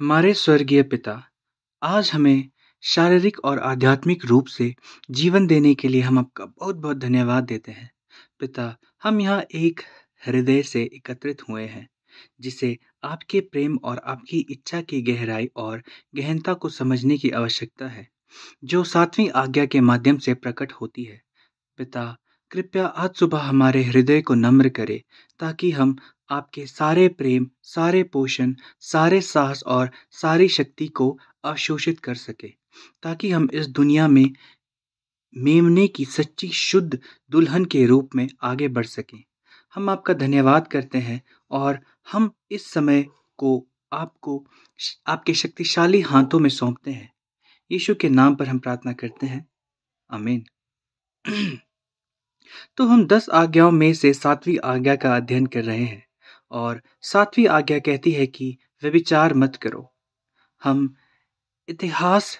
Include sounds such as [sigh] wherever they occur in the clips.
हमारे स्वर्गीय पिता आज हमें शारीरिक और आध्यात्मिक रूप से जीवन देने के लिए हम आपका बहुत बहुत धन्यवाद देते हैं पिता हम यहाँ एक हृदय से एकत्रित हुए हैं जिसे आपके प्रेम और आपकी इच्छा की गहराई और गहनता को समझने की आवश्यकता है जो सातवीं आज्ञा के माध्यम से प्रकट होती है पिता कृपया आज सुबह हमारे हृदय को नम्र करें ताकि हम आपके सारे प्रेम सारे पोषण सारे साहस और सारी शक्ति को अवशोषित कर सके ताकि हम इस दुनिया में मेमने की सच्ची शुद्ध दुल्हन के रूप में आगे बढ़ सकें हम आपका धन्यवाद करते हैं और हम इस समय को आपको आपके शक्तिशाली हाथों में सौंपते हैं यीशु के नाम पर हम प्रार्थना करते हैं अमीन [clears throat] तो हम दस आज्ञाओं में से सातवीं आज्ञा का अध्ययन कर रहे हैं और सातवीं आज्ञा कहती है कि व्यभिचार मत करो हम इतिहास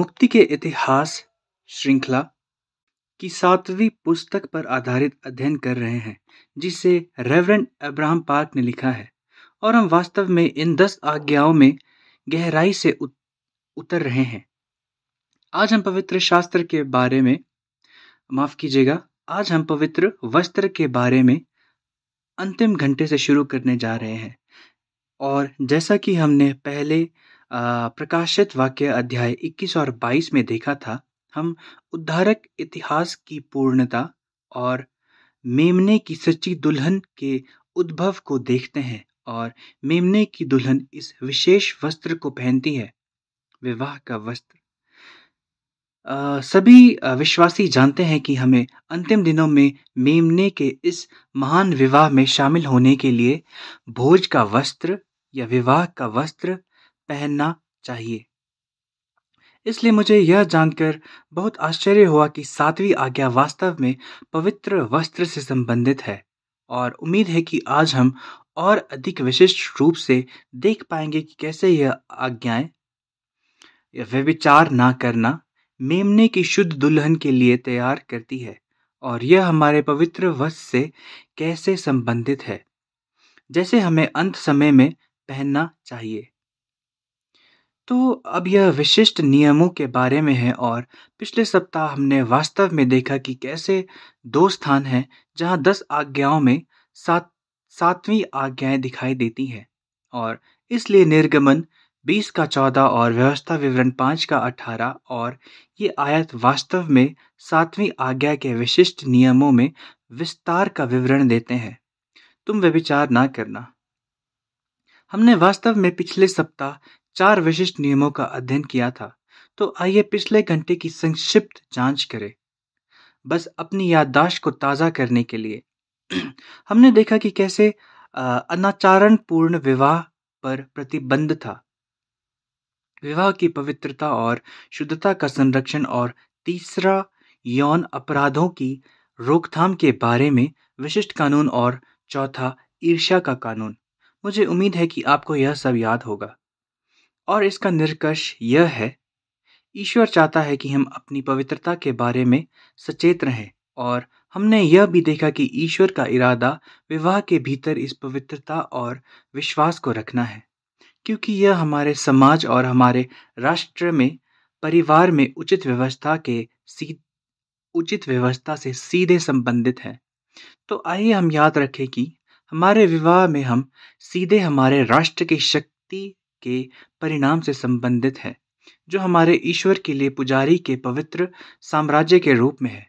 मुक्ति के इतिहास श्रृंखला की सातवीं पुस्तक पर आधारित अध्ययन कर रहे हैं जिसे रेवरेंड अब्राहम पार्क ने लिखा है और हम वास्तव में इन दस आज्ञाओं में गहराई से उतर रहे हैं आज हम पवित्र शास्त्र के बारे में माफ कीजिएगा आज हम पवित्र वस्त्र के बारे में अंतिम घंटे से शुरू करने जा रहे हैं और जैसा कि हमने पहले प्रकाशित वाक्य अध्याय 21 और 22 में देखा था हम उद्धारक इतिहास की पूर्णता और मेमने की सच्ची दुल्हन के उद्भव को देखते हैं और मेमने की दुल्हन इस विशेष वस्त्र को पहनती है विवाह का वस्त्र सभी विश्वासी जानते हैं कि हमें अंतिम दिनों में मेमने के इस महान विवाह में शामिल होने के लिए भोज का वस्त्र या विवाह का वस्त्र पहनना चाहिए इसलिए मुझे यह जानकर बहुत आश्चर्य हुआ कि सातवीं आज्ञा वास्तव में पवित्र वस्त्र से संबंधित है और उम्मीद है कि आज हम और अधिक विशिष्ट रूप से देख पाएंगे कि कैसे यह आज्ञाएं व्यविचार ना करना मेमने की शुद्ध दुल्हन के लिए तैयार करती है और यह हमारे पवित्र वस् से कैसे संबंधित है जैसे हमें अंत समय में पहनना चाहिए तो अब यह विशिष्ट नियमों के बारे में है और पिछले सप्ताह हमने वास्तव में देखा कि कैसे दो स्थान हैं जहां दस आज्ञाओं में सात सातवीं आज्ञाएं दिखाई देती हैं और इसलिए निर्गमन बीस का चौदह और व्यवस्था विवरण पाँच का अठारह और ये आयत वास्तव में सातवीं आज्ञा के विशिष्ट नियमों में विस्तार का विवरण देते हैं तुम व्यभिचार ना करना हमने वास्तव में पिछले सप्ताह चार विशिष्ट नियमों का अध्ययन किया था तो आइए पिछले घंटे की संक्षिप्त जांच करें बस अपनी याददाश्त को ताज़ा करने के लिए हमने देखा कि कैसे अनाचारण पूर्ण विवाह पर प्रतिबंध था विवाह की पवित्रता और शुद्धता का संरक्षण और तीसरा यौन अपराधों की रोकथाम के बारे में विशिष्ट कानून और चौथा ईर्ष्या का कानून मुझे उम्मीद है कि आपको यह सब याद होगा और इसका निष्कर्ष यह है ईश्वर चाहता है कि हम अपनी पवित्रता के बारे में सचेत रहें और हमने यह भी देखा कि ईश्वर का इरादा विवाह के भीतर इस पवित्रता और विश्वास को रखना है क्योंकि यह हमारे समाज और हमारे राष्ट्र में परिवार में उचित व्यवस्था के सी उचित व्यवस्था से सीधे संबंधित है तो आइए हम याद रखें कि हमारे विवाह में हम सीधे हमारे राष्ट्र की शक्ति के परिणाम से संबंधित है जो हमारे ईश्वर के लिए पुजारी के पवित्र साम्राज्य के रूप में है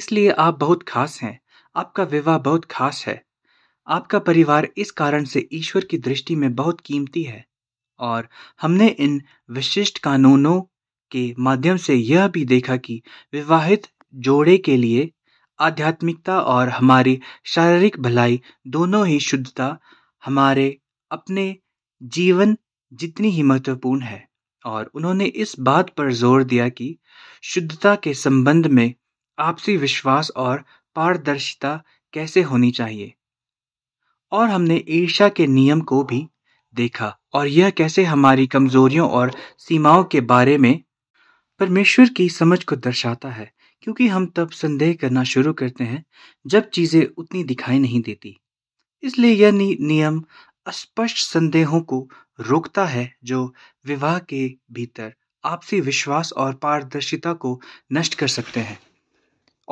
इसलिए आप बहुत खास हैं आपका विवाह बहुत खास है आपका परिवार इस कारण से ईश्वर की दृष्टि में बहुत कीमती है और हमने इन विशिष्ट कानूनों के माध्यम से यह भी देखा कि विवाहित जोड़े के लिए आध्यात्मिकता और हमारी शारीरिक भलाई दोनों ही शुद्धता हमारे अपने जीवन जितनी ही महत्वपूर्ण है और उन्होंने इस बात पर जोर दिया कि शुद्धता के संबंध में आपसी विश्वास और पारदर्शिता कैसे होनी चाहिए और हमने ईर्ष्या के नियम को भी देखा और यह कैसे हमारी कमजोरियों और सीमाओं के बारे में परमेश्वर की समझ को दर्शाता है क्योंकि हम तब संदेह करना शुरू करते हैं जब चीजें उतनी दिखाई नहीं देती इसलिए यह नि- नियम अस्पष्ट संदेहों को रोकता है जो विवाह के भीतर आपसी विश्वास और पारदर्शिता को नष्ट कर सकते हैं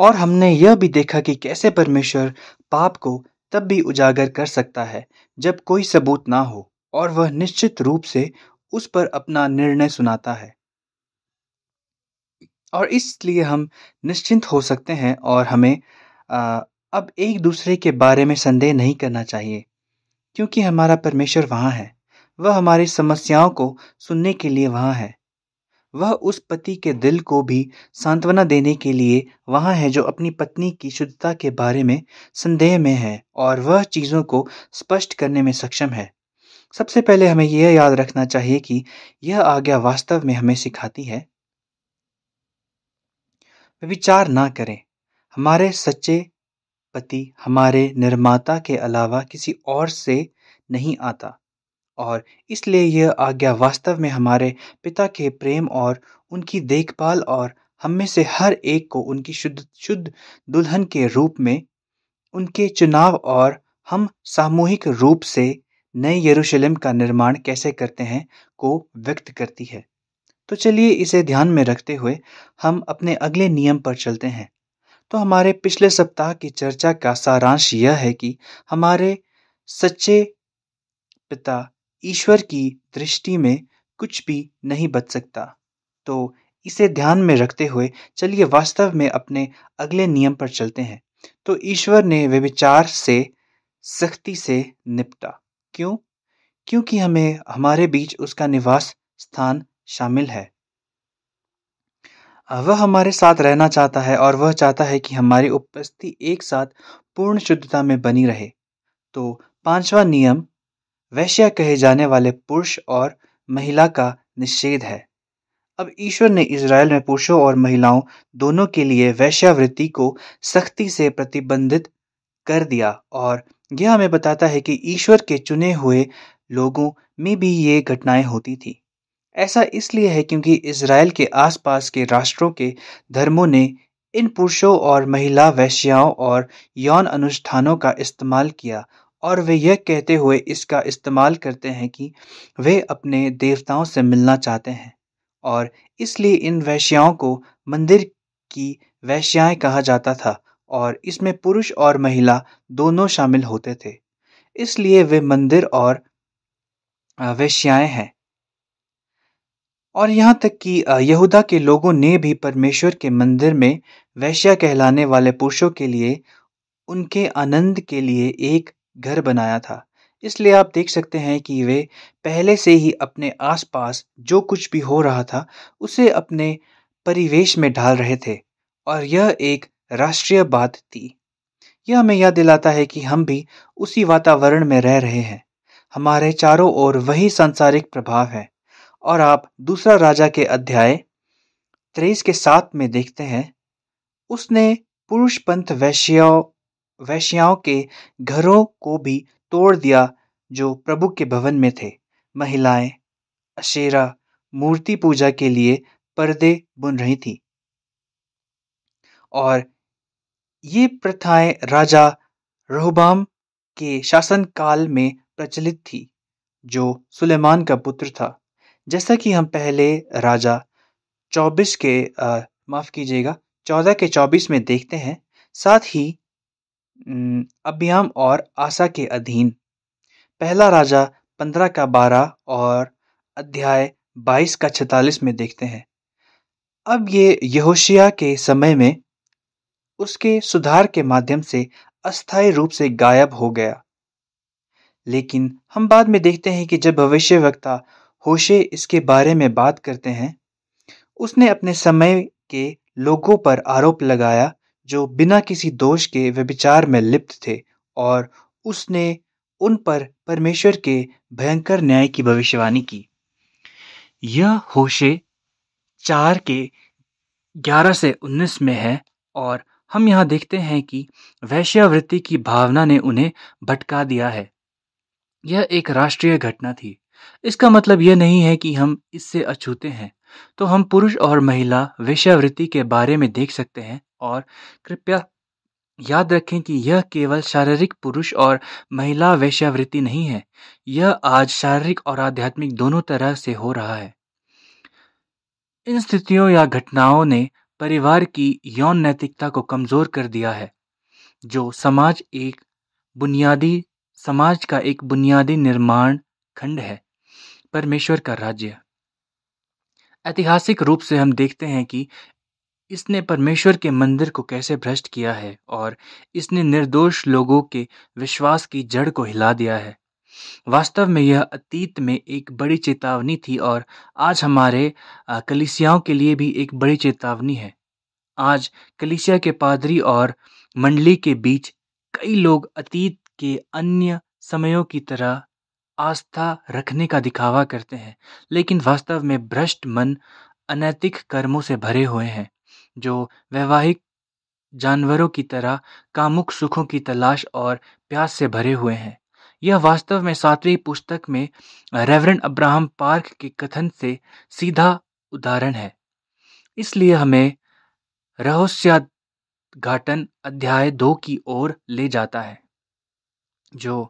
और हमने यह भी देखा कि कैसे परमेश्वर पाप को तब भी उजागर कर सकता है जब कोई सबूत ना हो और वह निश्चित रूप से उस पर अपना निर्णय सुनाता है और इसलिए हम निश्चिंत हो सकते हैं और हमें आ, अब एक दूसरे के बारे में संदेह नहीं करना चाहिए क्योंकि हमारा परमेश्वर वहाँ है वह हमारी समस्याओं को सुनने के लिए वहाँ है वह उस पति के दिल को भी सांत्वना देने के लिए वहाँ है जो अपनी पत्नी की शुद्धता के बारे में संदेह में है और वह चीज़ों को स्पष्ट करने में सक्षम है सबसे पहले हमें यह याद रखना चाहिए कि यह आज्ञा वास्तव में हमें सिखाती है विचार ना करें हमारे सच्चे पति हमारे निर्माता के अलावा किसी और से नहीं आता और इसलिए यह आज्ञा वास्तव में हमारे पिता के प्रेम और उनकी देखभाल और हम में से हर एक को उनकी शुद्ध शुद्ध दुल्हन के रूप में उनके चुनाव और हम सामूहिक रूप से नए यरूशलेम का निर्माण कैसे करते हैं को व्यक्त करती है तो चलिए इसे ध्यान में रखते हुए हम अपने अगले नियम पर चलते हैं तो हमारे पिछले सप्ताह की चर्चा का सारांश यह है कि हमारे सच्चे पिता ईश्वर की दृष्टि में कुछ भी नहीं बच सकता तो इसे ध्यान में रखते हुए चलिए वास्तव में अपने अगले नियम पर चलते हैं तो ईश्वर ने विचार से सख्ती से निपटा क्यों क्योंकि हमें हमारे बीच उसका निवास स्थान शामिल है वह हमारे साथ रहना चाहता है और वह चाहता है कि हमारी उपस्थिति एक साथ पूर्ण शुद्धता में बनी रहे तो पांचवा नियम वैश्या कहे जाने वाले पुरुष और महिला का निषेध है अब ईश्वर ने इसराइल में पुरुषों और महिलाओं दोनों के लिए वैश्यावृत्ति को सख्ती से प्रतिबंधित कर दिया और यह हमें बताता है कि ईश्वर के चुने हुए लोगों में भी ये घटनाएं होती थी ऐसा इसलिए है क्योंकि इसराइल के आसपास के राष्ट्रों के धर्मों ने इन पुरुषों और महिला वैश्याओं और यौन अनुष्ठानों का इस्तेमाल किया और वे यह कहते हुए इसका इस्तेमाल करते हैं कि वे अपने देवताओं से मिलना चाहते हैं और इसलिए इन वैश्याओं को मंदिर की वैश्याएं कहा जाता था और इसमें पुरुष और महिला दोनों शामिल होते थे इसलिए वे मंदिर और वैश्याएं हैं और यहाँ तक कि यहूदा के लोगों ने भी परमेश्वर के मंदिर में वैश्या कहलाने वाले पुरुषों के लिए उनके आनंद के लिए एक घर बनाया था इसलिए आप देख सकते हैं कि वे पहले से ही अपने आसपास जो कुछ भी हो रहा था उसे अपने परिवेश में ढाल रहे थे और यह एक राष्ट्रीय बात थी यह हमें याद दिलाता है कि हम भी उसी वातावरण में रह रहे हैं हमारे चारों ओर वही सांसारिक प्रभाव है और आप दूसरा राजा के अध्याय त्रेस के साथ में देखते हैं उसने पुरुष पंथ वैश्यों वैश्याओं के घरों को भी तोड़ दिया जो प्रभु के भवन में थे महिलाएं अशेरा मूर्ति पूजा के लिए पर्दे बुन रही थी और ये प्रथाएं राजा रहुबाम के शासनकाल में प्रचलित थी जो सुलेमान का पुत्र था जैसा कि हम पहले राजा चौबीस के माफ़ कीजिएगा चौदह के चौबीस में देखते हैं साथ ही अभियाम और आशा के अधीन पहला राजा पंद्रह का बारह और अध्याय बाईस का छतालीस में देखते हैं अब ये यहोशिया के समय में उसके सुधार के माध्यम से अस्थायी रूप से गायब हो गया लेकिन हम बाद में देखते हैं कि जब भविष्यवक्ता होशे इसके बारे में बात करते हैं उसने अपने समय के लोगों पर आरोप लगाया जो बिना किसी दोष के व्यभिचार में लिप्त थे और उसने उन पर परमेश्वर के भयंकर न्याय की भविष्यवाणी की यह होशे चार के ग्यारह से उन्नीस में है और हम यहाँ देखते हैं कि वैश्यावृत्ति की भावना ने उन्हें भटका दिया है यह एक राष्ट्रीय घटना थी इसका मतलब यह नहीं है कि हम इससे अछूते हैं तो हम पुरुष और महिला वैश्यावृत्ति के बारे में देख सकते हैं और कृपया याद रखें कि यह केवल शारीरिक पुरुष और महिला वेश्यावृत्ति नहीं है यह आज शारीरिक और आध्यात्मिक दोनों तरह से हो रहा है इन स्थितियों या घटनाओं ने परिवार की यौन नैतिकता को कमजोर कर दिया है जो समाज एक बुनियादी समाज का एक बुनियादी निर्माण खंड है परमेश्वर का राज्य ऐतिहासिक रूप से हम देखते हैं कि इसने परमेश्वर के मंदिर को कैसे भ्रष्ट किया है और इसने निर्दोष लोगों के विश्वास की जड़ को हिला दिया है वास्तव में यह अतीत में एक बड़ी चेतावनी थी और आज हमारे कलिसियाओं के लिए भी एक बड़ी चेतावनी है आज कलिसिया के पादरी और मंडली के बीच कई लोग अतीत के अन्य समयों की तरह आस्था रखने का दिखावा करते हैं लेकिन वास्तव में भ्रष्ट मन अनैतिक कर्मों से भरे हुए हैं जो वैवाहिक जानवरों की तरह कामुक सुखों की तलाश और प्यास से भरे हुए हैं यह वास्तव में सातवीं पुस्तक में रेवरेंड अब्राहम पार्क के कथन से सीधा उदाहरण है इसलिए हमें रहस्याघाटन अध्याय दो की ओर ले जाता है जो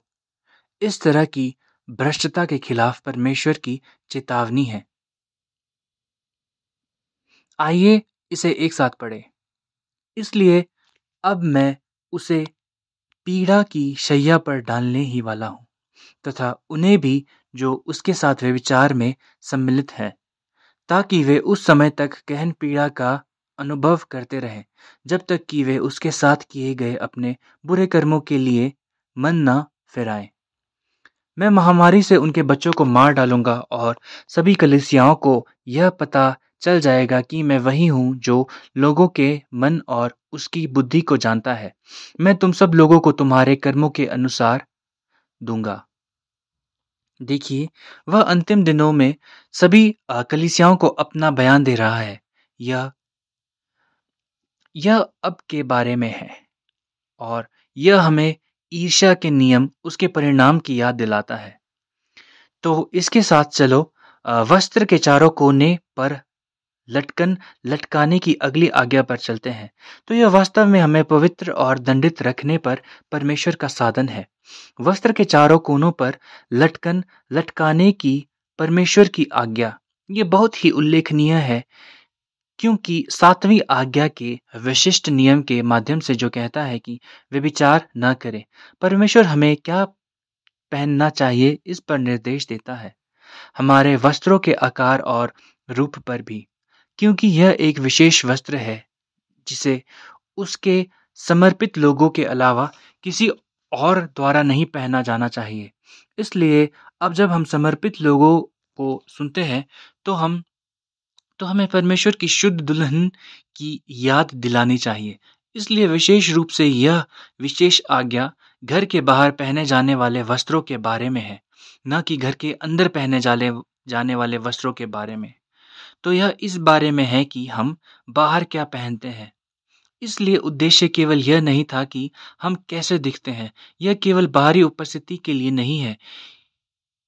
इस तरह की भ्रष्टता के खिलाफ परमेश्वर की चेतावनी है आइए इसे एक साथ पढ़े इसलिए अब मैं उसे पीड़ा की शैया पर डालने ही वाला हूँ तथा उन्हें भी जो उसके साथ वे विचार में सम्मिलित हैं ताकि वे उस समय तक गहन पीड़ा का अनुभव करते रहें जब तक कि वे उसके साथ किए गए अपने बुरे कर्मों के लिए मन ना फिराएं मैं महामारी से उनके बच्चों को मार डालूंगा और सभी कलिसियाओं को यह पता चल जाएगा कि मैं वही हूँ जो लोगों के मन और उसकी बुद्धि को जानता है मैं तुम सब लोगों को तुम्हारे कर्मों के अनुसार दूंगा देखिए वह अंतिम दिनों में सभी कलिसियाओं को अपना बयान दे रहा है यह यह अब के बारे में है और यह हमें ईर्ष्या के नियम उसके परिणाम की याद दिलाता है तो इसके साथ चलो वस्त्र के चारों कोने पर लटकन लटकाने की अगली आज्ञा पर चलते हैं तो यह वास्तव में हमें पवित्र और दंडित रखने पर परमेश्वर का साधन है वस्त्र के चारों कोनों पर लटकन लटकाने की परमेश्वर की आज्ञा ये बहुत ही उल्लेखनीय है क्योंकि सातवीं आज्ञा के विशिष्ट नियम के माध्यम से जो कहता है कि वे विचार न करें परमेश्वर हमें क्या पहनना चाहिए इस पर निर्देश देता है हमारे वस्त्रों के आकार और रूप पर भी क्योंकि यह एक विशेष वस्त्र है जिसे उसके समर्पित लोगों के अलावा किसी और द्वारा नहीं पहना जाना चाहिए इसलिए अब जब हम समर्पित लोगों को सुनते हैं तो हम तो हमें परमेश्वर की शुद्ध दुल्हन की याद दिलानी चाहिए इसलिए विशेष रूप से यह विशेष आज्ञा घर के बाहर पहने जाने वाले वस्त्रों के बारे में है न कि घर के अंदर पहने जाने जाने वाले वस्त्रों के बारे में तो यह इस बारे में है कि हम बाहर क्या पहनते हैं इसलिए उद्देश्य केवल यह नहीं था कि हम कैसे दिखते हैं यह केवल बाहरी उपस्थिति के लिए नहीं है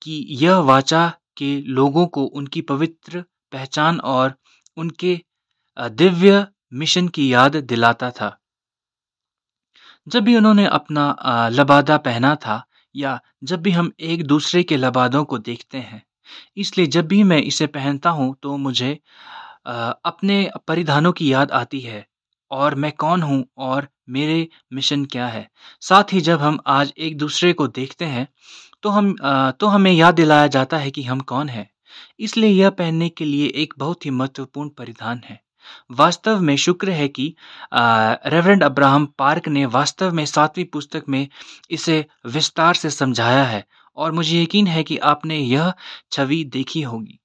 कि यह वाचा के लोगों को उनकी पवित्र पहचान और उनके दिव्य मिशन की याद दिलाता था जब भी उन्होंने अपना लबादा पहना था या जब भी हम एक दूसरे के लबादों को देखते हैं इसलिए जब भी मैं इसे पहनता हूँ तो मुझे अपने परिधानों की याद आती है और मैं कौन हूँ और मेरे मिशन क्या है साथ ही जब हम आज एक दूसरे को देखते हैं तो हम तो हमें याद दिलाया जाता है कि हम कौन हैं इसलिए यह पहनने के लिए एक बहुत ही महत्वपूर्ण परिधान है वास्तव में शुक्र है कि रेवरेंड अब्राहम पार्क ने वास्तव में सातवीं पुस्तक में इसे विस्तार से समझाया है और मुझे यकीन है कि आपने यह छवि देखी होगी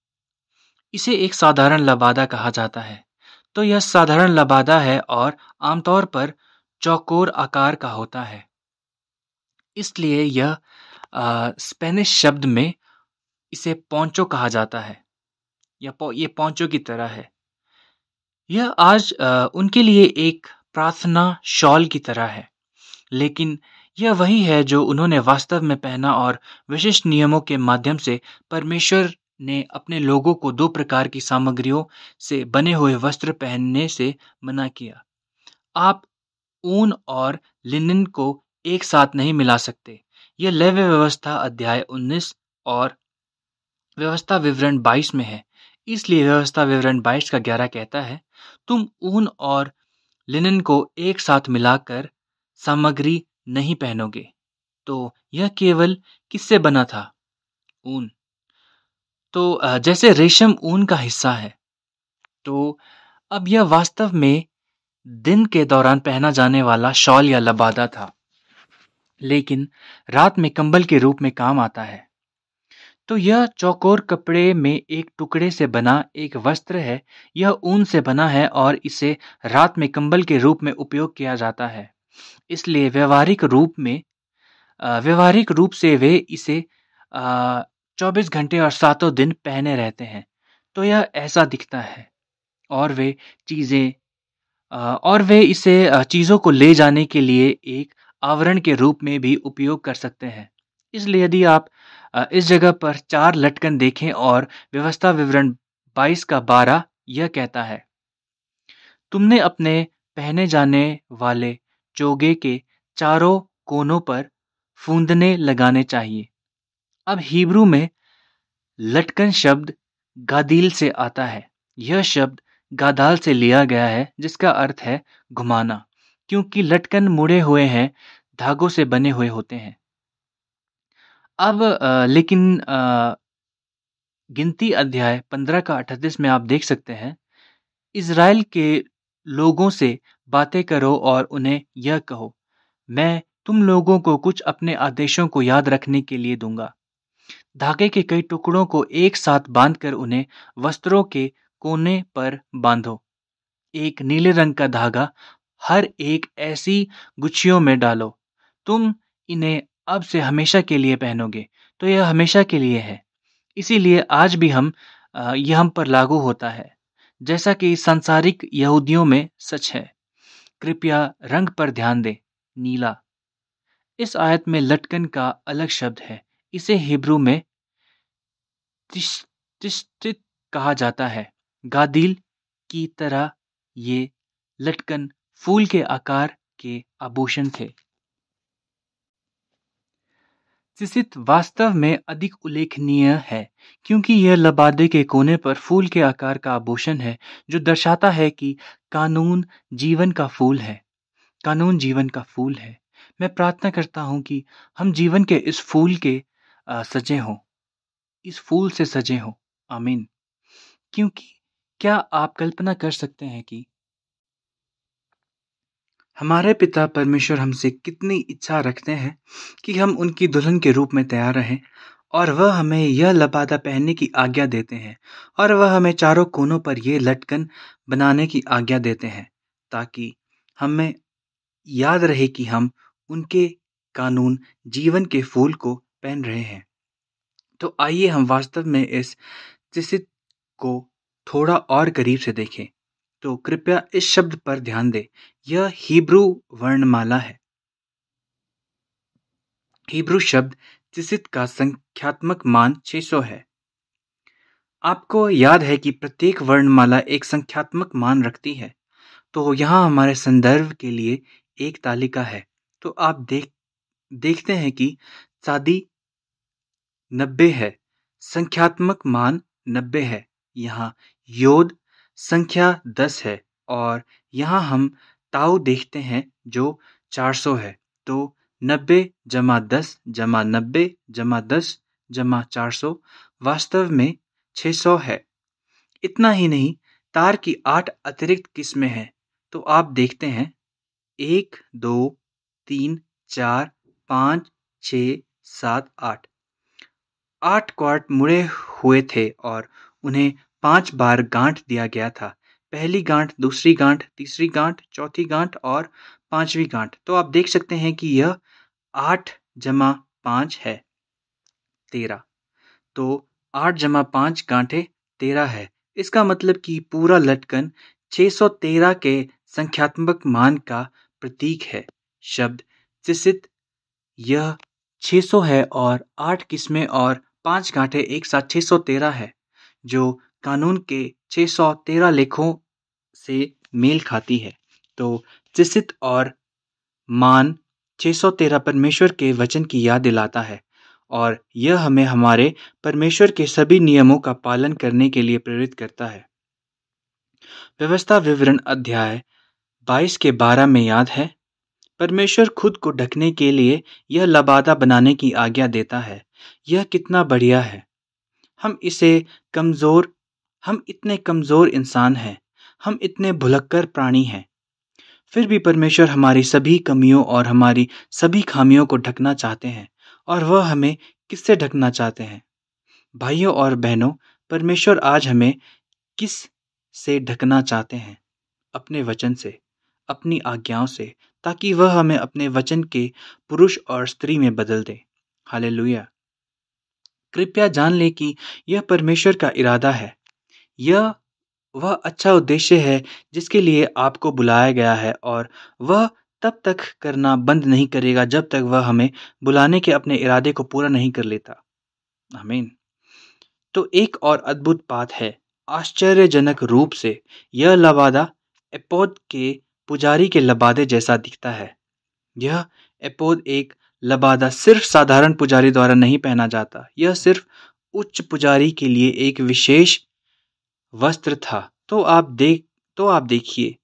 इसे एक साधारण लबादा कहा जाता है तो यह साधारण लबादा है और आमतौर पर चौकोर आकार का होता है इसलिए यह स्पेनिश शब्द में इसे पोंचो कहा जाता है या पौ, ये पोंचो की तरह है यह आज आ, उनके लिए एक प्रार्थना शॉल की तरह है लेकिन यह वही है जो उन्होंने वास्तव में पहना और विशिष्ट नियमों के माध्यम से परमेश्वर ने अपने लोगों को दो प्रकार की सामग्रियों से बने हुए वस्त्र पहनने से मना किया आप ऊन और लिनन को एक साथ नहीं मिला सकते यह लैव्य व्यवस्था अध्याय 19 और व्यवस्था विवरण 22 में है इसलिए व्यवस्था विवरण 22 का 11 कहता है तुम ऊन और लिनन को एक साथ मिलाकर सामग्री नहीं पहनोगे तो यह केवल किससे बना था ऊन तो जैसे रेशम ऊन का हिस्सा है तो अब यह वास्तव में दिन के दौरान पहना जाने वाला शॉल या लबादा था लेकिन रात में कंबल के रूप में काम आता है तो यह चौकोर कपड़े में एक टुकड़े से बना एक वस्त्र है यह ऊन से बना है और इसे रात में कंबल के रूप में उपयोग किया जाता है इसलिए व्यवहारिक रूप में व्यवहारिक रूप से वे इसे चौबीस घंटे और सातों दिन पहने रहते हैं तो यह ऐसा दिखता है और वे चीज़ें और वे इसे चीज़ों को ले जाने के लिए एक आवरण के रूप में भी उपयोग कर सकते हैं इसलिए यदि आप इस जगह पर चार लटकन देखें और व्यवस्था विवरण 22 का 12 यह कहता है तुमने अपने पहने जाने वाले चोगे के चारों कोनों पर फूंदने लगाने चाहिए अब हिब्रू में लटकन शब्द गादील से आता है यह शब्द गादाल से लिया गया है जिसका अर्थ है घुमाना क्योंकि लटकन मुड़े हुए हैं धागों से बने हुए होते हैं अब आ, लेकिन आ, गिनती अध्याय पंद्रह का अठतीस में आप देख सकते हैं इसराइल के लोगों से बातें करो और उन्हें यह कहो मैं तुम लोगों को कुछ अपने आदेशों को याद रखने के लिए दूंगा धागे के कई टुकड़ों को एक साथ बांधकर उन्हें वस्त्रों के कोने पर बांधो एक नीले रंग का धागा हर एक ऐसी गुच्छियों में डालो तुम इन्हें अब से हमेशा के लिए पहनोगे तो यह हमेशा के लिए है इसीलिए आज भी हम यह हम पर लागू होता है जैसा कि सांसारिक यहूदियों में सच है कृपया रंग पर ध्यान दें नीला इस आयत में लटकन का अलग शब्द है इसे हिब्रू में तिश्तित कहा जाता है गादील की तरह ये लटकन फूल के आकार के आभूषण थे सिसित वास्तव में अधिक उल्लेखनीय है क्योंकि यह लबादे के कोने पर फूल के आकार का आभूषण है जो दर्शाता है कि कानून जीवन का फूल है कानून जीवन का फूल है मैं प्रार्थना करता हूं कि हम जीवन के इस फूल के आ, सजे हों इस फूल से सजे हों आमीन क्योंकि क्या आप कल्पना कर सकते हैं कि हमारे पिता परमेश्वर हमसे कितनी इच्छा रखते हैं कि हम उनकी दुल्हन के रूप में तैयार रहें और वह हमें यह लबादा पहनने की आज्ञा देते हैं और वह हमें चारों कोनों पर यह लटकन बनाने की आज्ञा देते हैं ताकि हमें याद रहे कि हम उनके कानून जीवन के फूल को पहन रहे हैं तो आइए हम वास्तव में इस तिसित को थोड़ा और करीब से देखें तो कृपया इस शब्द पर ध्यान दें यह हिब्रू वर्णमाला है हिब्रू शब्द तिसित का संख्यात्मक मान 600 है आपको याद है कि प्रत्येक वर्णमाला एक संख्यात्मक मान रखती है तो यहाँ हमारे संदर्भ के लिए एक तालिका है तो आप देख देखते हैं कि शादी नब्बे है संख्यात्मक मान नब्बे है यहाँ योद संख्या दस है और यहाँ हम ताऊ देखते हैं जो चार सौ है तो नब्बे जमा दस जमा नब्बे जमा दस जमा चार सौ वास्तव में छः सौ है इतना ही नहीं तार की आठ अतिरिक्त किस्में हैं तो आप देखते हैं एक दो तीन चार पाँच छ सात आठ आठ क्वार्ट मुड़े हुए थे और उन्हें पांच बार गांठ दिया गया था पहली गांठ दूसरी गांठ तीसरी गांठ चौथी गांठ और पांचवी गांठ तो आप देख सकते हैं कि यह आठ जमा पांच है तेरह तो आठ जमा पांच गांठे तेरह है इसका मतलब कि पूरा लटकन 613 के संख्यात्मक मान का प्रतीक है शब्द सिसित यह 600 है और आठ किस्में और पांच गांठे एक साथ 613 है जो कानून के 613 सौ तेरह लेखों से मेल खाती है तो जिसित और मान 613 सौ तेरह परमेश्वर के वचन की याद दिलाता है और यह हमें हमारे परमेश्वर के सभी नियमों का पालन करने के लिए प्रेरित करता है व्यवस्था विवरण अध्याय 22 के 12 में याद है परमेश्वर खुद को ढकने के लिए यह लबादा बनाने की आज्ञा देता है यह कितना बढ़िया है हम इसे कमज़ोर हम इतने कमज़ोर इंसान हैं हम इतने भुलक्कर प्राणी हैं फिर भी परमेश्वर हमारी सभी कमियों और हमारी सभी खामियों को ढकना चाहते हैं और वह हमें किससे ढकना चाहते हैं भाइयों और बहनों परमेश्वर आज हमें किस से ढकना चाहते हैं अपने वचन से अपनी आज्ञाओं से ताकि वह हमें अपने वचन के पुरुष और स्त्री में बदल दे हालेलुया कृपया जान ले कि यह परमेश्वर का इरादा है यह वह अच्छा उद्देश्य है जिसके लिए आपको बुलाया गया है और वह तब तक करना बंद नहीं करेगा जब तक वह हमें बुलाने के अपने इरादे को पूरा नहीं कर लेता हमीन तो एक और अद्भुत बात है आश्चर्यजनक रूप से यह लबादा एपोद के पुजारी के लबादे जैसा दिखता है यह एपोद एक लबादा सिर्फ साधारण पुजारी द्वारा नहीं पहना जाता यह सिर्फ उच्च पुजारी के लिए एक विशेष वस्त्र था तो आप देख तो आप देखिए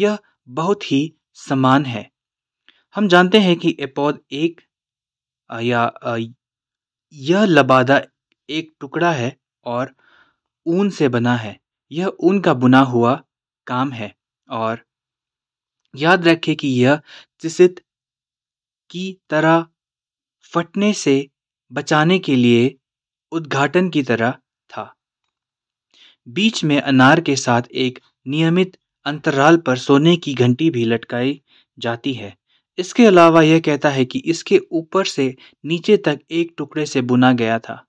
यह बहुत ही समान है हम जानते हैं कि एपौद एक या यह लबादा एक टुकड़ा है और ऊन से बना है यह ऊन का बुना हुआ काम है और याद रखे कि यह चिसित की तरह फटने से बचाने के लिए उद्घाटन की तरह बीच में अनार के साथ एक नियमित अंतराल पर सोने की घंटी भी लटकाई जाती है इसके अलावा यह कहता है कि इसके ऊपर से नीचे तक एक टुकड़े से बुना गया था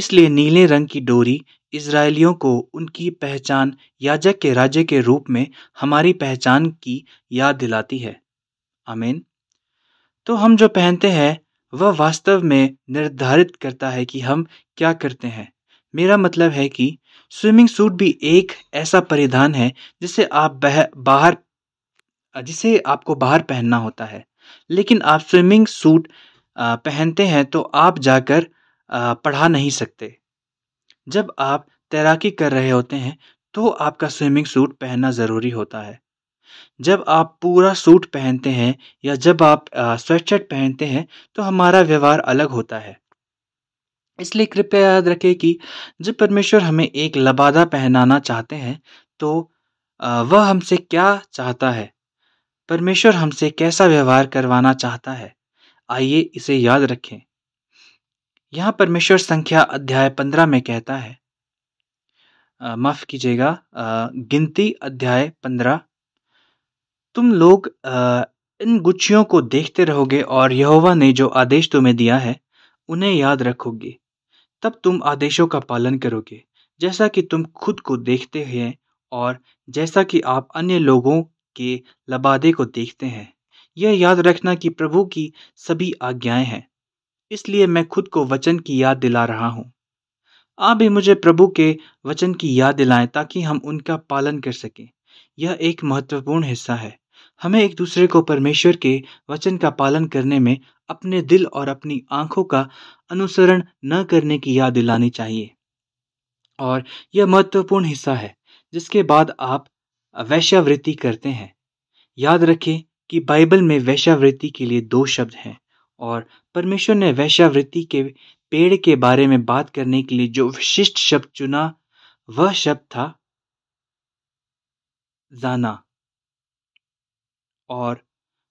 इसलिए नीले रंग की डोरी इसराइलियों को उनकी पहचान याजक के राज्य के रूप में हमारी पहचान की याद दिलाती है आमीन तो हम जो पहनते हैं वह वास्तव में निर्धारित करता है कि हम क्या करते हैं मेरा मतलब है कि स्विमिंग सूट भी एक ऐसा परिधान है जिसे आप बह बाहर जिसे आपको बाहर पहनना होता है लेकिन आप स्विमिंग सूट पहनते हैं तो आप जाकर पढ़ा नहीं सकते जब आप तैराकी कर रहे होते हैं तो आपका स्विमिंग सूट पहनना ज़रूरी होता है जब आप पूरा सूट पहनते हैं या जब आप स्वेटशर्ट पहनते हैं तो हमारा व्यवहार अलग होता है इसलिए कृपया याद रखें कि जब परमेश्वर हमें एक लबादा पहनाना चाहते हैं तो वह हमसे क्या चाहता है परमेश्वर हमसे कैसा व्यवहार करवाना चाहता है आइए इसे याद रखें यहाँ परमेश्वर संख्या अध्याय पंद्रह में कहता है माफ कीजिएगा गिनती अध्याय पंद्रह तुम लोग आ, इन गुच्छियों को देखते रहोगे और यहोवा ने जो आदेश तुम्हें दिया है उन्हें याद रखोगे तब तुम आदेशों का पालन करोगे जैसा कि तुम खुद को देखते हैं और जैसा कि आप अन्य लोगों के लबादे को देखते हैं यह याद रखना कि प्रभु की सभी आज्ञाएं हैं इसलिए मैं खुद को वचन की याद दिला रहा हूं आप भी मुझे प्रभु के वचन की याद दिलाएं ताकि हम उनका पालन कर सकें यह एक महत्वपूर्ण हिस्सा है हमें एक दूसरे को परमेश्वर के वचन का पालन करने में अपने दिल और अपनी आंखों का अनुसरण न करने की याद दिलानी चाहिए और यह महत्वपूर्ण हिस्सा है जिसके बाद आप वैश्यावृत्ति करते हैं याद रखें कि बाइबल में वैश्यावृत्ति के लिए दो शब्द हैं और परमेश्वर ने वैश्यावृत्ति के पेड़ के बारे में बात करने के लिए जो विशिष्ट शब्द चुना वह शब्द था जाना और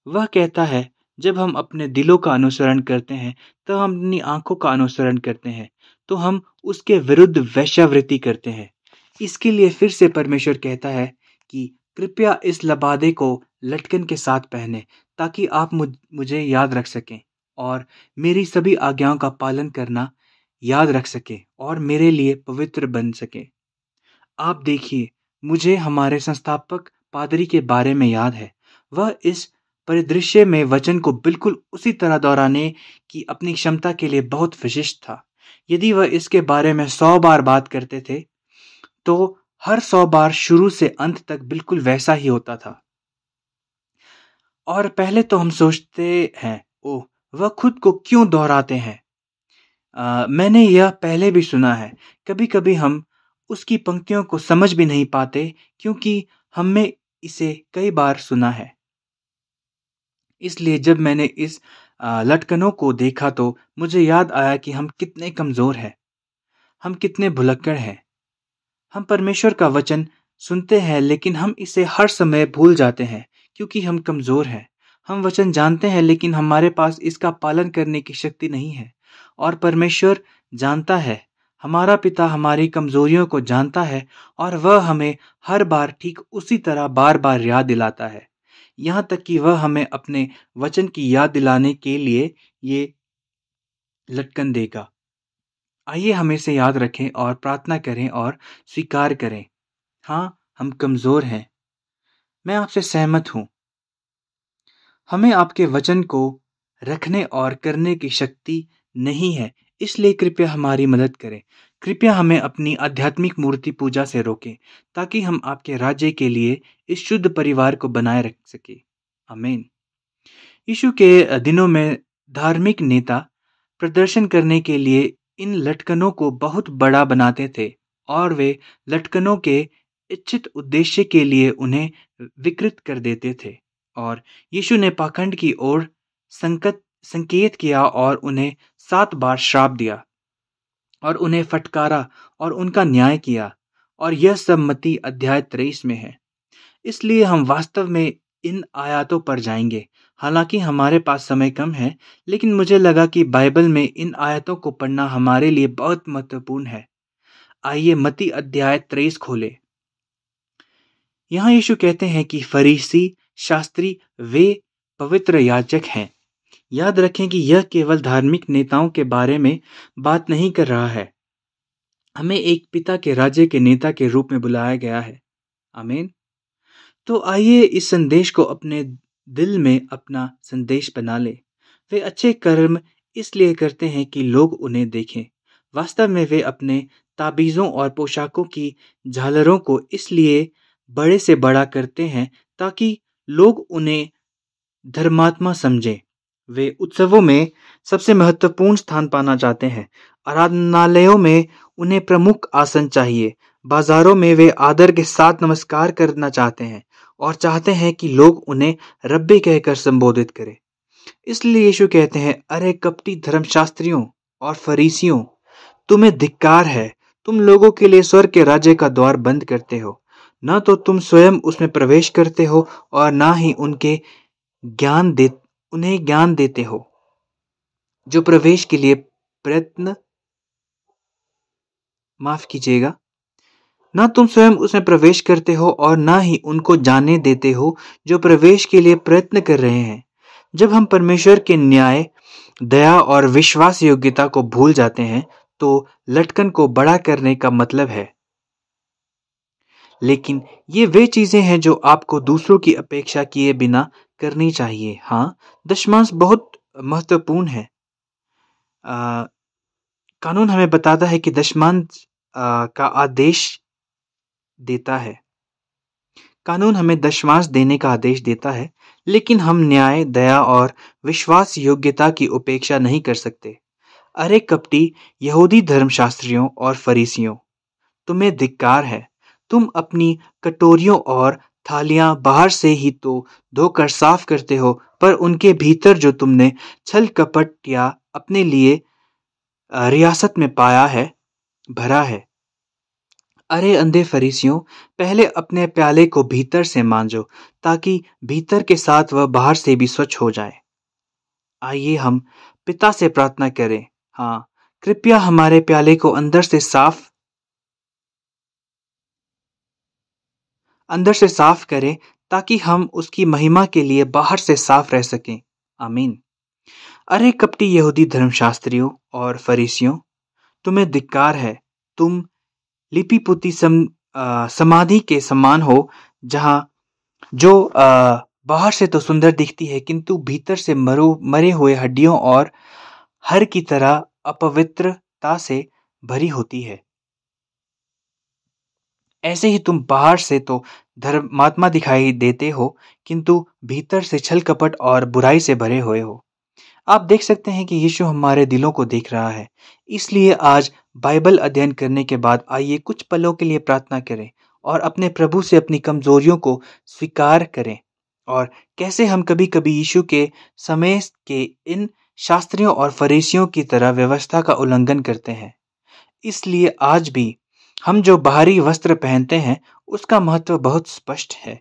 वह कहता है जब हम अपने दिलों का अनुसरण करते हैं तब हम अपनी आंखों का अनुसरण करते हैं तो हम उसके विरुद्ध वैश्यावृत्ति करते हैं इसके लिए फिर से परमेश्वर कहता है कि कृपया इस लबादे को लटकन के साथ पहने ताकि आप मुझे याद रख सकें और मेरी सभी आज्ञाओं का पालन करना याद रख सकें और मेरे लिए पवित्र बन सकें आप देखिए मुझे हमारे संस्थापक पादरी के बारे में याद है वह इस परिदृश्य में वचन को बिल्कुल उसी तरह दोहराने की अपनी क्षमता के लिए बहुत विशिष्ट था यदि वह इसके बारे में सौ बार बात करते थे तो हर सौ बार शुरू से अंत तक बिल्कुल वैसा ही होता था और पहले तो हम सोचते हैं ओ वह खुद को क्यों दोहराते हैं आ, मैंने यह पहले भी सुना है कभी कभी हम उसकी पंक्तियों को समझ भी नहीं पाते क्योंकि हमने इसे कई बार सुना है इसलिए जब मैंने इस लटकनों को देखा तो मुझे याद आया कि हम कितने कमज़ोर हैं हम कितने भुलक्कड़ हैं हम परमेश्वर का वचन सुनते हैं लेकिन हम इसे हर समय भूल जाते हैं क्योंकि हम कमज़ोर हैं हम वचन जानते हैं लेकिन हमारे पास इसका पालन करने की शक्ति नहीं है और परमेश्वर जानता है हमारा पिता हमारी कमजोरियों को जानता है और वह हमें हर बार ठीक उसी तरह बार बार याद दिलाता है यहाँ तक कि वह हमें अपने वचन की याद दिलाने के लिए ये लटकन देगा आइए हम इसे याद रखें और प्रार्थना करें और स्वीकार करें हाँ हम कमज़ोर हैं मैं आपसे सहमत हूँ हमें आपके वचन को रखने और करने की शक्ति नहीं है इसलिए कृपया हमारी मदद करें कृपया हमें अपनी आध्यात्मिक मूर्ति पूजा से रोकें ताकि हम आपके राज्य के लिए इस शुद्ध परिवार को बनाए रख सके अमेन यीशु के दिनों में धार्मिक नेता प्रदर्शन करने के लिए इन लटकनों को बहुत बड़ा बनाते थे और वे लटकनों के इच्छित उद्देश्य के लिए उन्हें विकृत कर देते थे और यीशु ने पाखंड की ओर संकत संकेत किया और उन्हें सात बार श्राप दिया और उन्हें फटकारा और उनका न्याय किया और यह सब मती अध्याय त्रेस में है इसलिए हम वास्तव में इन आयातों पर जाएंगे हालांकि हमारे पास समय कम है लेकिन मुझे लगा कि बाइबल में इन आयतों को पढ़ना हमारे लिए बहुत महत्वपूर्ण है आइए मती अध्याय त्रेस खोले यहाँ यीशु कहते हैं कि फरीसी शास्त्री वे पवित्र याचक हैं याद रखें कि यह केवल धार्मिक नेताओं के बारे में बात नहीं कर रहा है हमें एक पिता के राज्य के नेता के रूप में बुलाया गया है अमीन तो आइए इस संदेश को अपने दिल में अपना संदेश बना ले वे अच्छे कर्म इसलिए करते हैं कि लोग उन्हें देखें वास्तव में वे अपने ताबीज़ों और पोशाकों की झालरों को इसलिए बड़े से बड़ा करते हैं ताकि लोग उन्हें धर्मात्मा समझें वे उत्सवों में सबसे महत्वपूर्ण स्थान पाना चाहते हैं आराधनालयों में उन्हें प्रमुख आसन चाहिए बाजारों में वे आदर के साथ नमस्कार करना चाहते हैं और चाहते हैं कि लोग उन्हें रब्बी कहकर संबोधित करें इसलिए यीशु कहते हैं अरे कपटी धर्मशास्त्रियों और फरीसियों तुम्हें धिक्कार है तुम लोगों के लिए स्वर के राज्य का द्वार बंद करते हो न तो तुम स्वयं उसमें प्रवेश करते हो और ना ही उनके ज्ञान दे उन्हें ज्ञान देते हो जो प्रवेश के लिए प्रयत्न माफ कीजिएगा ना तुम स्वयं उसमें प्रवेश करते हो और ना ही उनको जाने देते हो जो प्रवेश के लिए प्रयत्न कर रहे हैं जब हम परमेश्वर के न्याय दया और विश्वास योग्यता को भूल जाते हैं तो लटकन को बड़ा करने का मतलब है लेकिन ये वे चीजें हैं जो आपको दूसरों की अपेक्षा किए बिना करनी चाहिए हाँ दशमांश बहुत महत्वपूर्ण है आ, कानून हमें बताता है कि दशमांश का आदेश देता है कानून हमें दशमांश देने का आदेश देता है लेकिन हम न्याय दया और विश्वास योग्यता की उपेक्षा नहीं कर सकते अरे कपटी यहूदी धर्मशास्त्रियों और फरीसियों तुम्हें धिक्कार है तुम अपनी कटोरियों और थालियां बाहर से ही तो धोकर साफ करते हो पर उनके भीतर जो तुमने छल कपट या अपने लिए रियासत में पाया है भरा है अरे अंधे फरीसियों पहले अपने प्याले को भीतर से मांझो ताकि भीतर के साथ वह बाहर से भी स्वच्छ हो जाए आइए हम पिता से प्रार्थना करें हाँ कृपया हमारे प्याले को अंदर से साफ अंदर से साफ करे ताकि हम उसकी महिमा के लिए बाहर से साफ रह सकें आमीन अरे कपटी यहूदी धर्मशास्त्रियों और फरीसियों तुम्हें धिक्कार है तुम लिपिपुति सम, समाधि के समान हो जहाँ जो आ, बाहर से तो सुंदर दिखती है किंतु भीतर से मरो मरे हुए हड्डियों और हर की तरह अपवित्रता से भरी होती है ऐसे ही तुम बाहर से तो धर्मात्मा दिखाई देते हो किंतु भीतर से छल कपट और बुराई से भरे हुए हो आप देख सकते हैं कि यीशु हमारे दिलों को देख रहा है इसलिए आज बाइबल अध्ययन करने के बाद आइए कुछ पलों के लिए प्रार्थना करें और अपने प्रभु से अपनी कमजोरियों को स्वीकार करें और कैसे हम कभी कभी यीशु के समय के इन शास्त्रियों और फरीसियों की तरह व्यवस्था का उल्लंघन करते हैं इसलिए आज भी हम जो बाहरी वस्त्र पहनते हैं उसका महत्व बहुत स्पष्ट है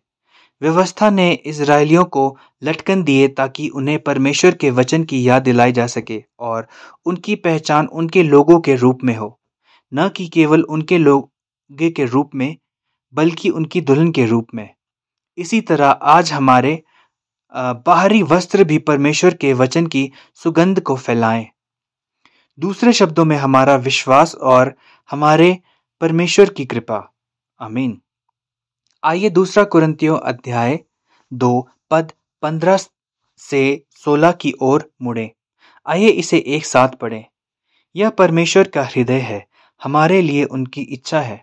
व्यवस्था ने इसराइलियों को लटकन दिए ताकि उन्हें परमेश्वर के वचन की याद दिलाई जा सके और उनकी पहचान उनके लोगों के रूप में हो न कि केवल उनके लोग के रूप में बल्कि उनकी दुल्हन के रूप में इसी तरह आज हमारे बाहरी वस्त्र भी परमेश्वर के वचन की सुगंध को फैलाएं दूसरे शब्दों में हमारा विश्वास और हमारे परमेश्वर की कृपा अमीन आइए दूसरा कुरंतियों अध्याय दो पद पंद्रह से सोलह की ओर मुड़े आइए इसे एक साथ पढ़ें यह परमेश्वर का हृदय है हमारे लिए उनकी इच्छा है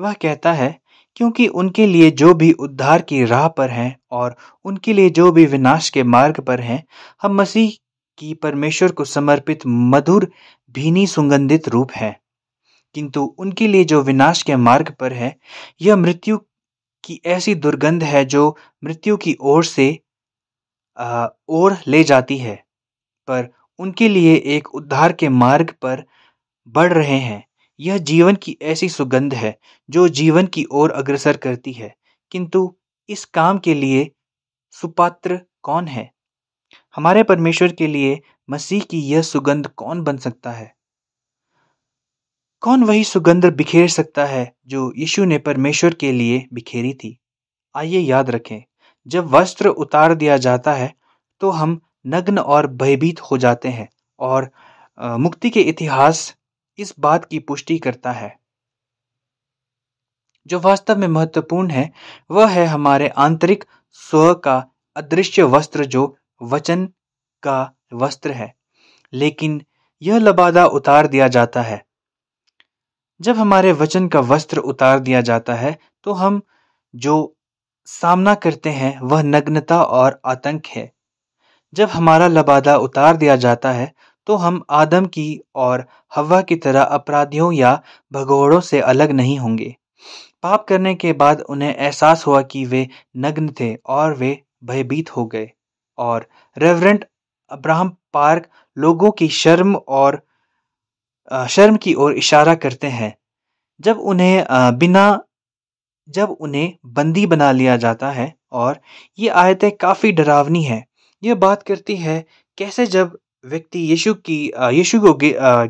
वह कहता है क्योंकि उनके लिए जो भी उद्धार की राह पर हैं और उनके लिए जो भी विनाश के मार्ग पर हैं हम मसीह की परमेश्वर को समर्पित मधुर भीनी सुगंधित रूप हैं किंतु उनके लिए जो विनाश के मार्ग पर है यह मृत्यु की ऐसी दुर्गंध है जो मृत्यु की ओर से ओर ले जाती है पर उनके लिए एक उद्धार के मार्ग पर बढ़ रहे हैं यह जीवन की ऐसी सुगंध है जो जीवन की ओर अग्रसर करती है किंतु इस काम के लिए सुपात्र कौन है हमारे परमेश्वर के लिए मसीह की यह सुगंध कौन बन सकता है कौन वही सुगंध बिखेर सकता है जो यीशु ने परमेश्वर के लिए बिखेरी थी आइए याद रखें जब वस्त्र उतार दिया जाता है तो हम नग्न और भयभीत हो जाते हैं और मुक्ति के इतिहास इस बात की पुष्टि करता है जो वास्तव में महत्वपूर्ण है वह है हमारे आंतरिक स्व का अदृश्य वस्त्र जो वचन का वस्त्र है लेकिन यह लबादा उतार दिया जाता है जब हमारे वचन का वस्त्र उतार दिया जाता है तो हम जो सामना करते हैं वह नग्नता और आतंक है जब हमारा लबादा उतार दिया जाता है तो हम आदम की और हवा की तरह अपराधियों या भगोड़ों से अलग नहीं होंगे पाप करने के बाद उन्हें एहसास हुआ कि वे नग्न थे और वे भयभीत हो गए और रेवरेंट अब्राहम पार्क लोगों की शर्म और शर्म की ओर इशारा करते हैं जब उन्हें बिना जब उन्हें बंदी बना लिया जाता है और ये आयतें काफ़ी डरावनी हैं ये बात करती है कैसे जब व्यक्ति यीशु की यीशु को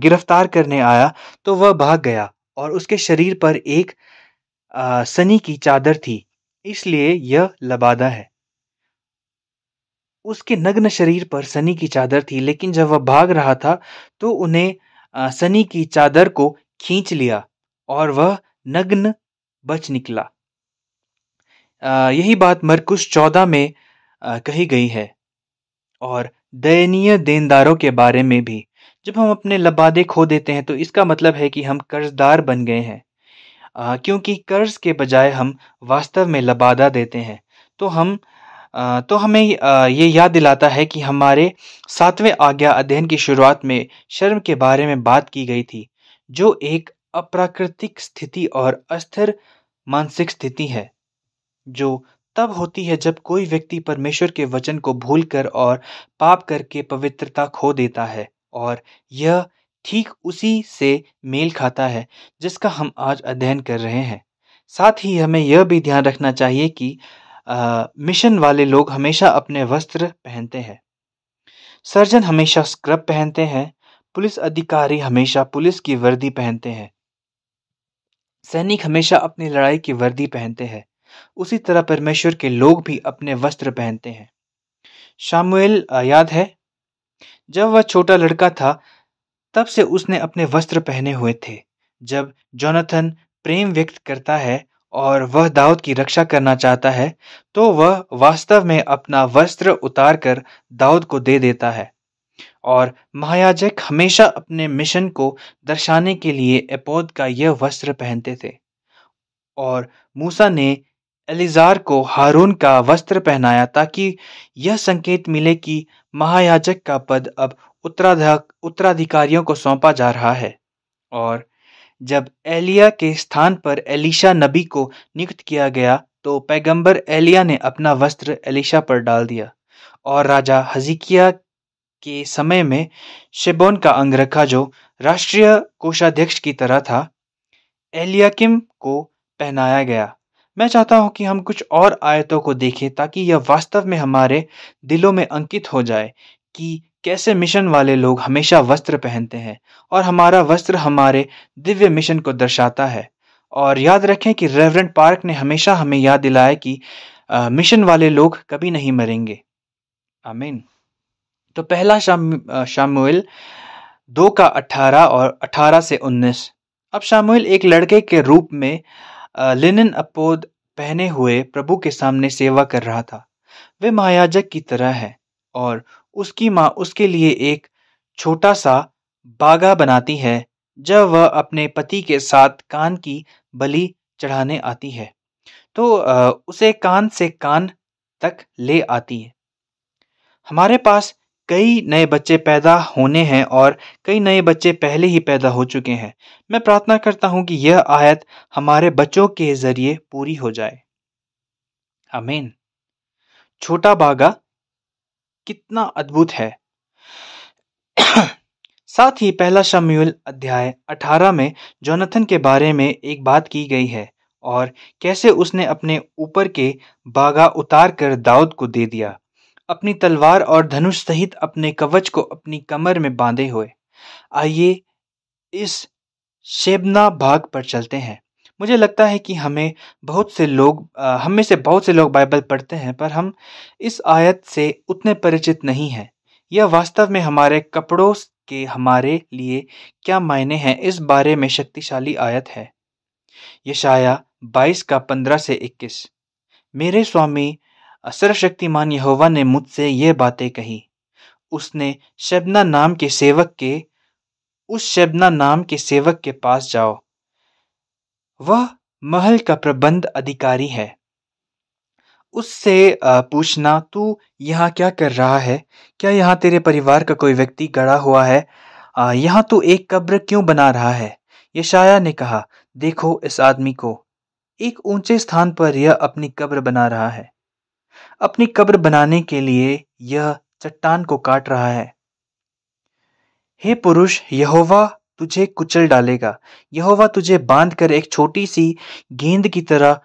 गिरफ्तार करने आया तो वह भाग गया और उसके शरीर पर एक सनी की चादर थी इसलिए यह लबादा है उसके नग्न शरीर पर सनी की चादर थी लेकिन जब वह भाग रहा था तो उन्हें सनी की चादर को खींच लिया और वह नग्न बच निकला यही बात मरकुश चौदह में कही गई है और दयनीय देनदारों के बारे में भी जब हम अपने लबादे खो देते हैं तो इसका मतलब है कि हम कर्जदार बन गए हैं क्योंकि कर्ज के बजाय हम वास्तव में लबादा देते हैं तो हम तो हमें ये याद दिलाता है कि हमारे सातवें आज्ञा अध्ययन की शुरुआत में शर्म के बारे में बात की गई थी जो एक अप्राकृतिक स्थिति और अस्थिर मानसिक स्थिति है जो तब होती है जब कोई व्यक्ति परमेश्वर के वचन को भूलकर और पाप करके पवित्रता खो देता है और यह ठीक उसी से मेल खाता है जिसका हम आज अध्ययन कर रहे हैं साथ ही हमें यह भी ध्यान रखना चाहिए कि मिशन वाले लोग हमेशा अपने वस्त्र पहनते हैं सर्जन हमेशा स्क्रब पहनते हैं पुलिस अधिकारी हमेशा पुलिस की वर्दी पहनते हैं सैनिक हमेशा अपनी लड़ाई की वर्दी पहनते हैं उसी तरह परमेश्वर के लोग भी अपने वस्त्र पहनते हैं शामुएल याद है जब वह छोटा लड़का था तब से उसने अपने वस्त्र पहने हुए थे जब जोनाथन प्रेम व्यक्त करता है और वह दाऊद की रक्षा करना चाहता है तो वह वास्तव में अपना वस्त्र उतारकर दाऊद को दे देता है और महायाजक हमेशा अपने मिशन को दर्शाने के लिए एपोद का यह वस्त्र पहनते थे और मूसा ने एलिजार को हारून का वस्त्र पहनाया ताकि यह संकेत मिले कि महायाजक का पद अब उत्तराधिकारियों को सौंपा जा रहा है और जब एलिया के स्थान पर एलिशा नबी को नियुक्त किया गया तो पैगंबर एलिया ने अपना वस्त्र एलिशा पर डाल दिया और राजा हजिकिया के समय में शेबोन का अंगरखा जो राष्ट्रीय कोषाध्यक्ष की तरह था एलियाकिम को पहनाया गया मैं चाहता हूं कि हम कुछ और आयतों को देखें ताकि यह वास्तव में हमारे दिलों में अंकित हो जाए कि कैसे मिशन वाले लोग हमेशा वस्त्र पहनते हैं और हमारा वस्त्र हमारे दिव्य मिशन को दर्शाता है और याद रखें कि रेवरेंट पार्क ने हमेशा हमें याद दिलाया कि आ, मिशन वाले लोग कभी नहीं मरेंगे आमीन तो पहला शाम शामुएल दो का अठारह और अठारह से उन्नीस अब शामुएल एक लड़के के रूप में लिनन अपोद पहने हुए प्रभु के सामने सेवा कर रहा था वे महायाजक की तरह है और उसकी माँ उसके लिए एक छोटा सा बागा बनाती है जब वह अपने पति के साथ कान की बलि चढ़ाने आती है तो उसे कान से कान तक ले आती है हमारे पास कई नए बच्चे पैदा होने हैं और कई नए बच्चे पहले ही पैदा हो चुके हैं मैं प्रार्थना करता हूं कि यह आयत हमारे बच्चों के जरिए पूरी हो जाए अमीन छोटा बागा कितना अद्भुत है साथ ही पहला शमयूल अध्याय 18 में जोनाथन के बारे में एक बात की गई है और कैसे उसने अपने ऊपर के बागा उतार कर दाऊद को दे दिया अपनी तलवार और धनुष सहित अपने कवच को अपनी कमर में बांधे हुए आइए इस शेबना भाग पर चलते हैं मुझे लगता है कि हमें बहुत से लोग हम में से बहुत से लोग बाइबल पढ़ते हैं पर हम इस आयत से उतने परिचित नहीं हैं यह वास्तव में हमारे कपड़ों के हमारे लिए क्या मायने हैं इस बारे में शक्तिशाली आयत है यशाया 22 का 15 से 21 मेरे स्वामी सर्वशक्तिमान यहोवा ने मुझसे ये बातें कही उसने शबना नाम के सेवक के उस शबना नाम के सेवक के पास जाओ वह महल का प्रबंध अधिकारी है उससे पूछना तू यहाँ क्या कर रहा है क्या यहाँ तेरे परिवार का कोई व्यक्ति गड़ा हुआ है यहाँ तू एक कब्र क्यों बना रहा है यशाया ने कहा देखो इस आदमी को एक ऊंचे स्थान पर यह अपनी कब्र बना रहा है अपनी कब्र बनाने के लिए यह चट्टान को काट रहा है हे पुरुष यहोवा तुझे कुचल डालेगा यहोवा तुझे बांध कर एक छोटी सी गेंद की तरह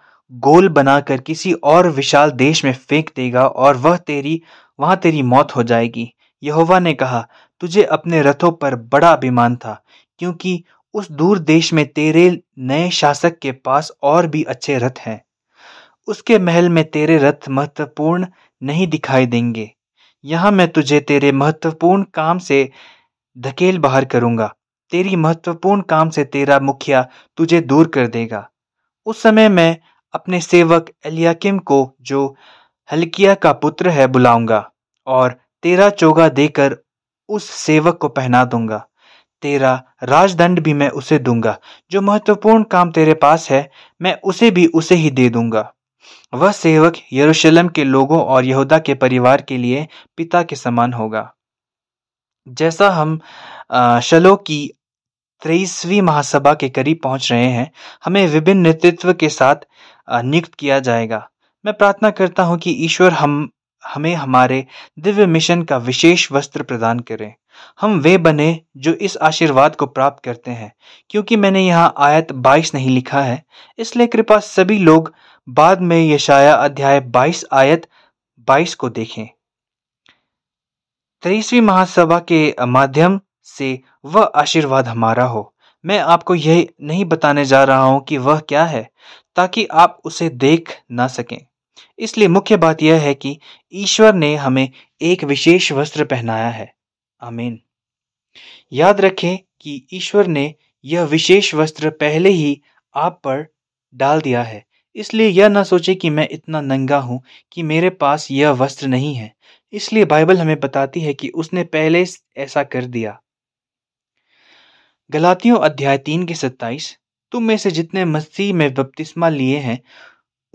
गोल बनाकर किसी और विशाल देश में फेंक देगा और वह तेरी वहां तेरी मौत हो जाएगी यहोवा ने कहा तुझे अपने रथों पर बड़ा अभिमान था क्योंकि उस दूर देश में तेरे नए शासक के पास और भी अच्छे रथ हैं उसके महल में तेरे रथ महत्वपूर्ण नहीं दिखाई देंगे यहाँ मैं तुझे तेरे महत्वपूर्ण काम से धकेल बाहर करूंगा तेरी महत्वपूर्ण काम से तेरा मुखिया तुझे दूर कर देगा उस समय मैं अपने सेवक एलियाकिम को जो हल्किया का पुत्र है बुलाऊंगा और तेरा चोगा देकर उस सेवक को पहना दूंगा तेरा राजदंड भी मैं उसे दूंगा जो महत्वपूर्ण काम तेरे पास है मैं उसे भी उसे ही दे दूंगा वह सेवक यरूशलेम के लोगों और यहूदा के परिवार के लिए पिता के समान होगा जैसा हम शलो की तेईसवीं महासभा के करीब पहुंच रहे हैं हमें विभिन्न नेतृत्व के साथ नियुक्त किया जाएगा मैं प्रार्थना करता हूं कि ईश्वर हम हमें हमारे दिव्य मिशन का विशेष वस्त्र प्रदान करें हम वे बने जो इस आशीर्वाद को प्राप्त करते हैं क्योंकि मैंने यहाँ आयत 22 नहीं लिखा है इसलिए कृपा सभी लोग बाद में यशाया अध्याय 22 आयत 22 को देखें तेईसवीं महासभा के माध्यम से वह आशीर्वाद हमारा हो मैं आपको यह नहीं बताने जा रहा हूं कि वह क्या है ताकि आप उसे देख ना सकें इसलिए मुख्य बात यह है कि ईश्वर ने हमें एक विशेष वस्त्र पहनाया है आमीन याद रखें कि ईश्वर ने यह विशेष वस्त्र पहले ही आप पर डाल दिया है इसलिए यह ना सोचे कि मैं इतना नंगा हूं कि मेरे पास यह वस्त्र नहीं है इसलिए बाइबल हमें बताती है कि उसने पहले ऐसा कर दिया गलातियों अध्याय तीन के सत्ताईस तुम में से जितने मसीह में बपतिस्मा लिए हैं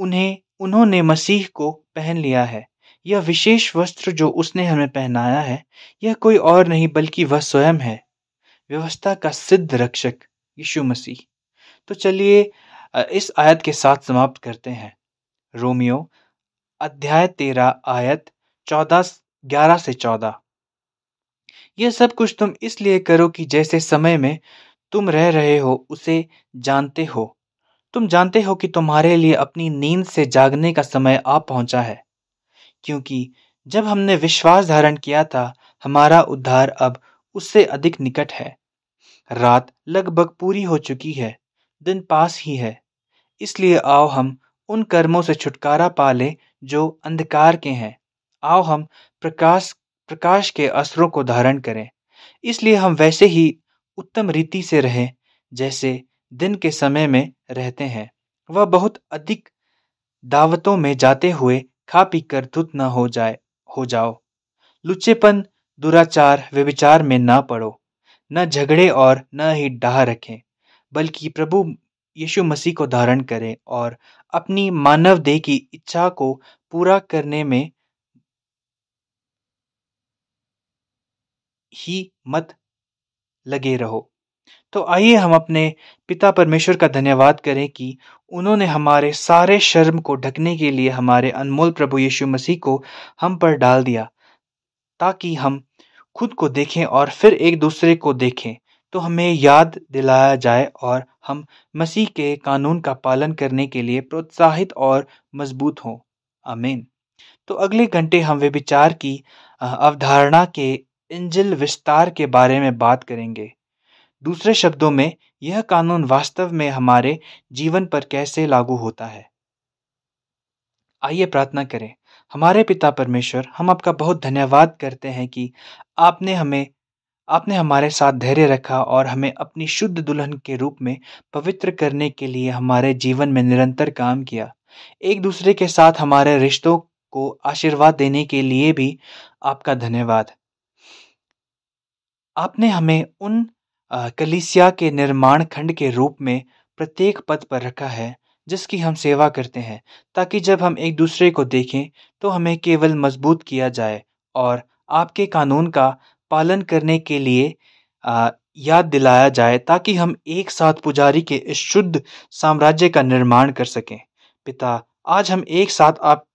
उन्हें उन्होंने मसीह को पहन लिया है यह विशेष वस्त्र जो उसने हमें पहनाया है यह कोई और नहीं बल्कि वह स्वयं है व्यवस्था का सिद्ध रक्षक यीशु मसीह तो चलिए इस आयत के साथ समाप्त करते हैं रोमियो अध्याय तेरह आयत चौदह ग्यारह से चौदह यह सब कुछ तुम इसलिए करो कि जैसे समय में तुम रह रहे हो उसे जानते हो तुम जानते हो कि तुम्हारे लिए अपनी नींद से जागने का समय आ पहुंचा है क्योंकि जब हमने विश्वास धारण किया था हमारा उद्धार अब उससे अधिक निकट है रात लगभग पूरी हो चुकी है दिन पास ही है इसलिए आओ हम उन कर्मों से छुटकारा पा लें जो अंधकार के हैं आओ हम प्रकाश प्रकाश के अस्त्रों को धारण करें इसलिए हम वैसे ही उत्तम रीति से रहें जैसे दिन के समय में रहते हैं वह बहुत अधिक दावतों में जाते हुए खा पी कर धुत न हो जाए हो जाओ लुच्चेपन दुराचार व्यविचार में ना पड़ो न झगड़े और न ही डाह रखें बल्कि प्रभु यीशु मसीह को धारण करें और अपनी मानव देह की इच्छा को पूरा करने में ही मत लगे रहो तो आइए हम अपने पिता परमेश्वर का धन्यवाद करें कि उन्होंने हमारे सारे शर्म को ढकने के लिए हमारे अनमोल प्रभु यीशु मसीह को हम पर डाल दिया ताकि हम खुद को देखें और फिर एक दूसरे को देखें तो हमें याद दिलाया जाए और हम मसीह के कानून का पालन करने के लिए प्रोत्साहित और मजबूत हों आमीन तो अगले घंटे हम वे विचार की अवधारणा के इंजिल विस्तार के बारे में बात करेंगे दूसरे शब्दों में यह कानून वास्तव में हमारे जीवन पर कैसे लागू होता है आइए प्रार्थना करें हमारे पिता परमेश्वर हम आपका बहुत धन्यवाद करते हैं कि आपने हमें आपने हमारे साथ धैर्य रखा और हमें अपनी शुद्ध दुल्हन के रूप में पवित्र करने के लिए हमारे जीवन में निरंतर काम किया एक दूसरे के साथ हमारे रिश्तों को आशीर्वाद देने के लिए भी आपका धन्यवाद आपने हमें उन कलिसिया के निर्माण खंड के रूप में प्रत्येक पद पर रखा है जिसकी हम सेवा करते हैं ताकि जब हम एक दूसरे को देखें तो हमें केवल मजबूत किया जाए और आपके कानून का पालन करने के लिए आ, याद दिलाया जाए ताकि हम एक साथ पुजारी के इस शुद्ध साम्राज्य का निर्माण कर सकें पिता आज हम एक साथ आप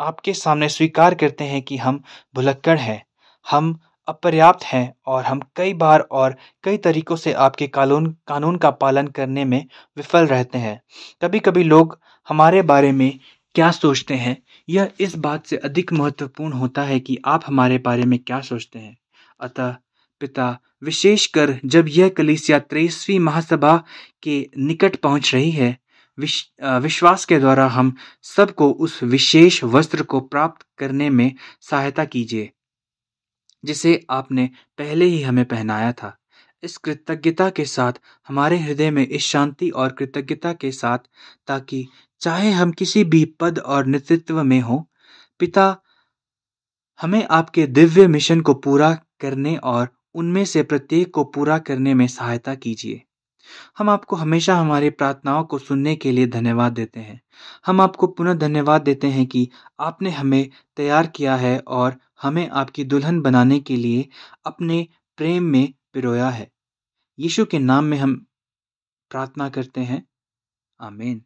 आपके सामने स्वीकार करते हैं कि हम भुलक्कड़ हैं हम अपर्याप्त हैं और हम कई बार और कई तरीक़ों से आपके कानून कानून का पालन करने में विफल रहते हैं कभी कभी लोग हमारे बारे में क्या सोचते हैं यह इस बात से अधिक महत्वपूर्ण होता है कि आप हमारे बारे में क्या सोचते हैं अतः पिता विशेषकर जब यह कलिसिया त्रेसवीं महासभा के निकट पहुंच रही है विश, विश्वास के द्वारा हम सबको उस विशेष वस्त्र को प्राप्त करने में सहायता कीजिए जिसे आपने पहले ही हमें पहनाया था इस कृतज्ञता के साथ हमारे हृदय में इस शांति और कृतज्ञता के साथ ताकि चाहे हम किसी भी पद और नेतृत्व में हों पिता हमें आपके दिव्य मिशन को पूरा करने और उनमें से प्रत्येक को पूरा करने में सहायता कीजिए हम आपको हमेशा हमारी प्रार्थनाओं को सुनने के लिए धन्यवाद देते हैं हम आपको पुनः धन्यवाद देते हैं कि आपने हमें तैयार किया है और हमें आपकी दुल्हन बनाने के लिए अपने प्रेम में पिरोया है यीशु के नाम में हम प्रार्थना करते हैं आमेन